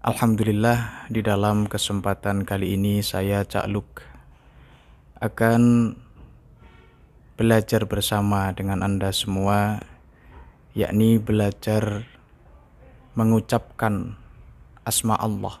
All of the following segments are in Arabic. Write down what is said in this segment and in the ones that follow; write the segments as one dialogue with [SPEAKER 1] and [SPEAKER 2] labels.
[SPEAKER 1] Alhamdulillah di dalam kesempatan kali ini saya Cak Luk akan belajar bersama dengan Anda semua yakni belajar mengucapkan asma Allah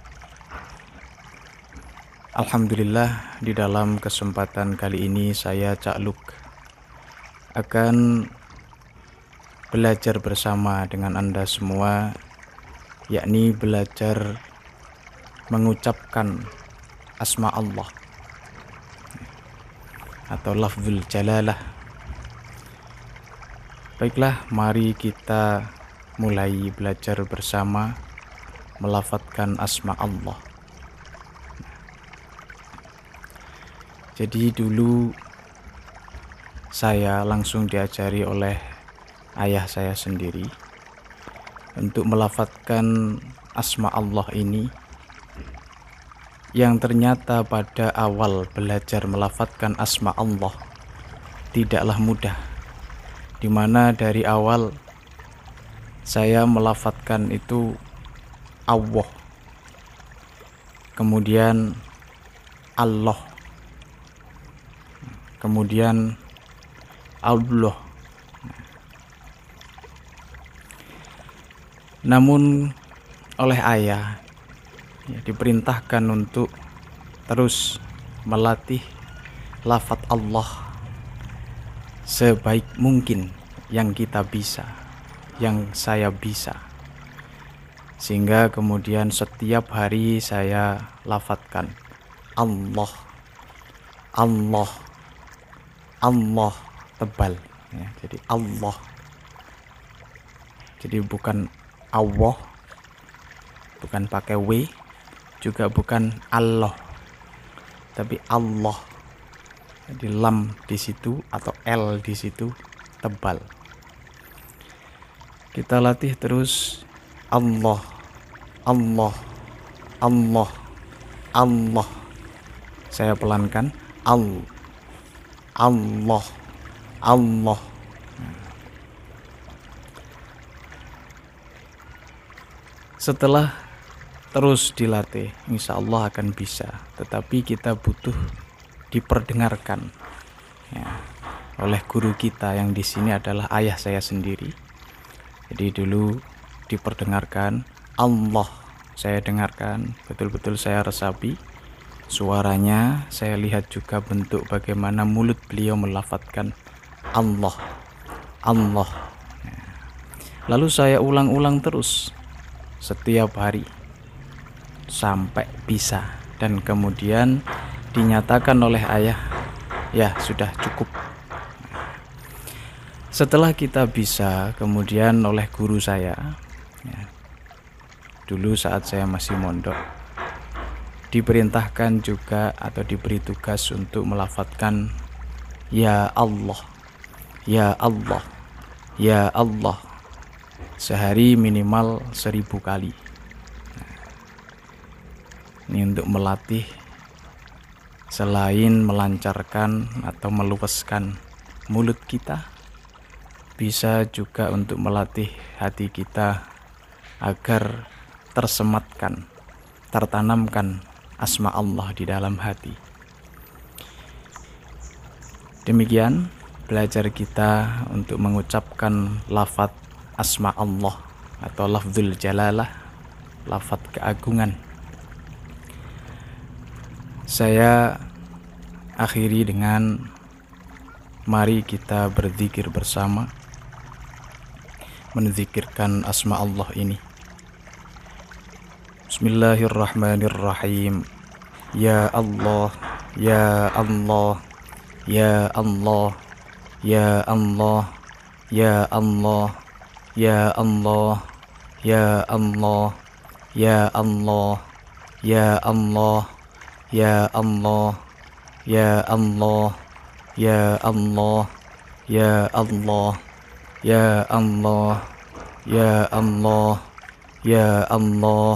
[SPEAKER 1] Alhamdulillah di dalam kesempatan kali ini saya Cak Luk akan belajar bersama dengan Anda semua yakni belajar mengucapkan asma Allah atau lafzul jalalah Baiklah mari kita mulai belajar bersama melafatkan asma Allah Jadi dulu saya langsung diajari oleh ayah saya sendiri untuk melafatkan asma Allah ini yang ternyata pada awal belajar melafatkan asma Allah tidaklah mudah dimana dari awal saya melafatkan itu Allah kemudian Allah kemudian Allah namun oleh ayah ya, diperintahkan untuk terus melatih lafat Allah sebaik mungkin yang kita bisa yang saya bisa sehingga kemudian setiap hari saya lafatkan Allah Allah Allah tebal ya, jadi Allah jadi bukan Allah bukan pakai W juga bukan Allah tapi Allah jadi lam di situ atau L di situ tebal kita latih terus Allah Allah Allah Allah saya pelankan Allah Allah Allah setelah terus dilatih insya Allah akan bisa tetapi kita butuh diperdengarkan ya, oleh guru kita yang di sini adalah ayah saya sendiri jadi dulu diperdengarkan Allah saya dengarkan betul-betul saya resapi suaranya, saya lihat juga bentuk bagaimana mulut beliau melafatkan Allah, Allah. Lalu saya ulang-ulang terus setiap hari sampai bisa dan kemudian dinyatakan oleh ayah, ya sudah cukup. Setelah kita bisa, kemudian oleh guru saya, ya, dulu saat saya masih mondok, diperintahkan juga atau diberi tugas untuk melafatkan ya Allah ya Allah ya Allah sehari minimal seribu kali nah, ini untuk melatih selain melancarkan atau meluaskan mulut kita bisa juga untuk melatih hati kita agar tersematkan tertanamkan asma Allah di dalam hati. Demikian belajar kita untuk mengucapkan lafat asma Allah atau lafzul jalalah, lafat keagungan. Saya akhiri dengan mari kita berzikir bersama menzikirkan asma Allah ini. بسم الله الرحمن الرحيم يا الله
[SPEAKER 2] يا الله يا الله يا الله يا الله يا الله يا الله يا الله يا الله يا الله يا الله يا الله يا الله يا الله يا الله يا الله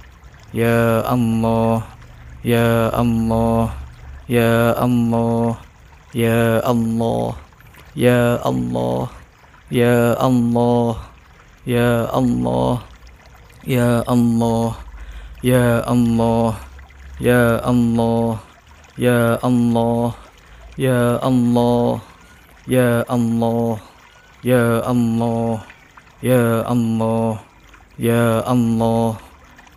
[SPEAKER 2] Ya Allah Ya Allah Ya Allah Ya Allah Ya Allah Ya Allah Ya Allah Ya Allah Ya Allah Ya Allah Ya Allah Ya Allah Ya Allah Ya Allah Ya Allah Ya Allah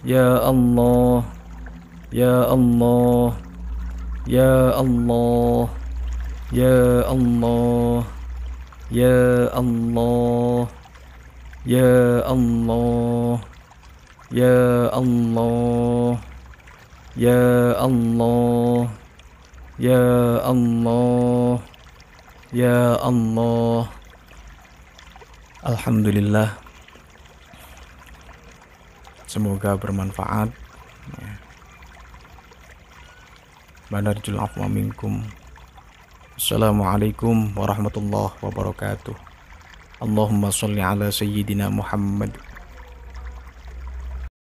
[SPEAKER 2] يا الله يا الله يا الله يا الله يا الله يا الله يا الله يا الله يا الله يا الله
[SPEAKER 1] الحمد لله semoga bermanfaat ya. Bandar Julaf wa minkum Assalamualaikum warahmatullahi wabarakatuh Allahumma salli ala sayyidina Muhammad